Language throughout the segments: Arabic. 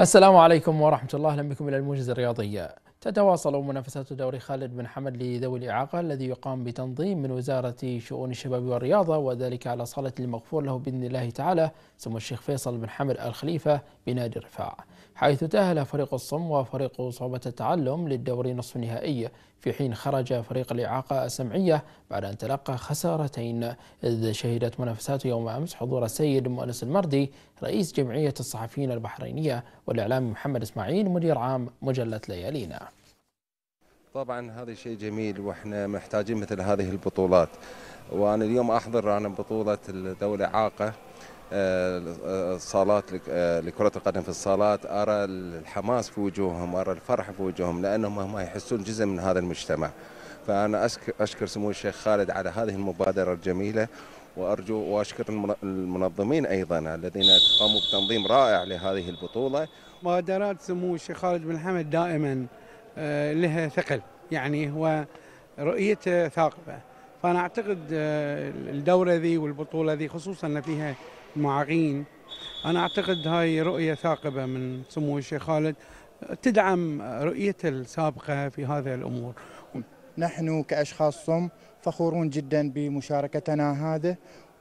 السلام عليكم ورحمة الله أهلا بكم إلى الموجز الرياضية تتواصل منافسات دوري خالد بن حمد لذوي الإعاقة الذي يقام بتنظيم من وزارة شؤون الشباب والرياضة وذلك على صالة المغفور له بإذن الله تعالى سمو الشيخ فيصل بن حمد الخليفة بنادي الرفاع حيث تأهل فريق الصم وفريق صعوبة التعلم للدوري نصف النهائي في حين خرج فريق الإعاقة السمعية بعد أن تلقى خسارتين إذ شهدت منافساته يوم أمس حضور السيد مؤنس المردي رئيس جمعية الصحفيين البحرينية والإعلام محمد إسماعيل مدير عام مجلة ليالينا طبعا هذا شيء جميل واحنا محتاجين مثل هذه البطولات وانا اليوم احضر انا بطوله الدوله عاقه آه، الصالات آه، لكرة القدم في الصالات أرى الحماس في وجوههم أرى الفرح في وجوههم لأنهم هم يحسون جزء من هذا المجتمع فأنا أشكر سمو الشيخ خالد على هذه المبادرة الجميلة وأرجو وأشكر المنظمين أيضا الذين قاموا بتنظيم رائع لهذه البطولة مبادرات سمو الشيخ خالد بن حمد دائما آه، لها ثقل يعني هو رؤيته ثاقبة فأنا أعتقد آه، الدورة ذي والبطولة ذي خصوصا أن فيها معاقين أنا أعتقد هاي رؤية ثاقبة من سمو الشيخ خالد تدعم رؤيته السابقة في هذه الأمور نحن كأشخاص صم فخورون جدا بمشاركتنا هذا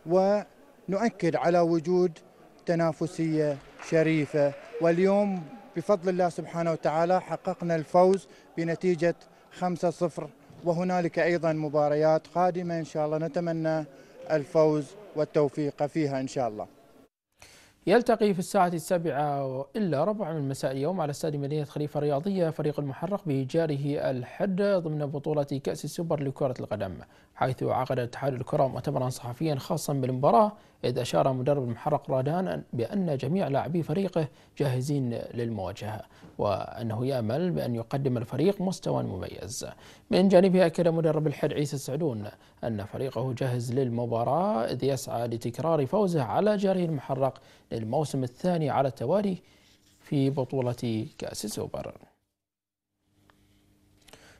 ونؤكد على وجود تنافسية شريفة واليوم بفضل الله سبحانه وتعالى حققنا الفوز بنتيجة 5-0 وهنالك أيضا مباريات قادمة إن شاء الله نتمنى الفوز والتوفيق فيها إن شاء الله يلتقي في الساعة السابعة إلا ربع من مساء اليوم على استاد مدينة خليفة الرياضية فريق المحرق بجاره الحد ضمن بطولة كأس السوبر لكرة القدم حيث عقد اتحاد الكرة مؤتمرا صحفيا خاصا بالمباراة إذ أشار مدرب المحرق رادان بأن جميع لاعبي فريقه جاهزين للمواجهة وأنه يأمل بأن يقدم الفريق مستوى مميز من جانبه أكد مدرب الحر عيسى السعدون أن فريقه جاهز للمباراة إذ يسعى لتكرار فوزه على جاره المحرق للموسم الثاني على التوالي في بطولة كأس السوبر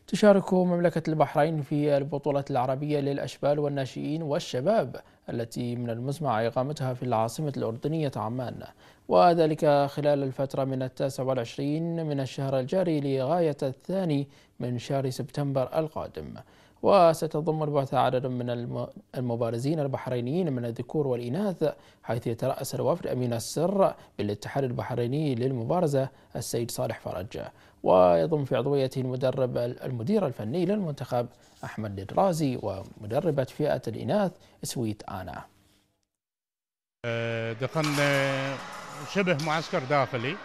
تشارك مملكة البحرين في البطولة العربية للأشبال والناشئين والشباب التي من المزمع إقامتها في العاصمة الأردنية عمان وذلك خلال الفترة من التاسع والعشرين من الشهر الجاري لغاية الثاني من شهر سبتمبر القادم وستضم 14 عددا من المبارزين البحرينيين من الذكور والإناث حيث يترأس الوفد أمين السر بالاتحاد البحريني للمبارزة السيد صالح فرج ويضم في عضويته المدرب المدير الفني للمنتخب أحمد الرازي ومدربة فئة الإناث سويت آنا أه، دخلنا شبه معسكر داخلي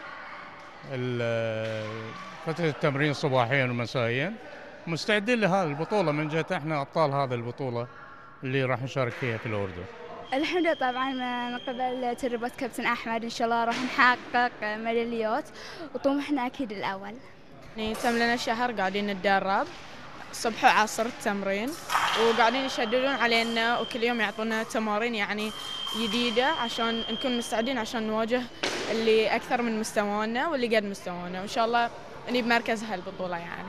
فترة التمرين صباحيا ومسائيا مستعدين لهذه البطولة من جهة احنا أبطال هذه البطولة اللي راح نشارك فيها في الأردن الحمد لله طبعا من قبل تدريبات كابتن أحمد إن شاء الله راح نحقق ميداليات وطموحنا أكيد الأول يعني تم لنا شهر قاعدين نتدرب صبح وعصر التمرين وقاعدين يشددون علينا وكل يوم يعطونا تمارين يعني جديدة عشان نكون مستعدين عشان نواجه اللي أكثر من مستوانا واللي قد مستوانا وإن شاء الله نجيب مركز هالبطولة يعني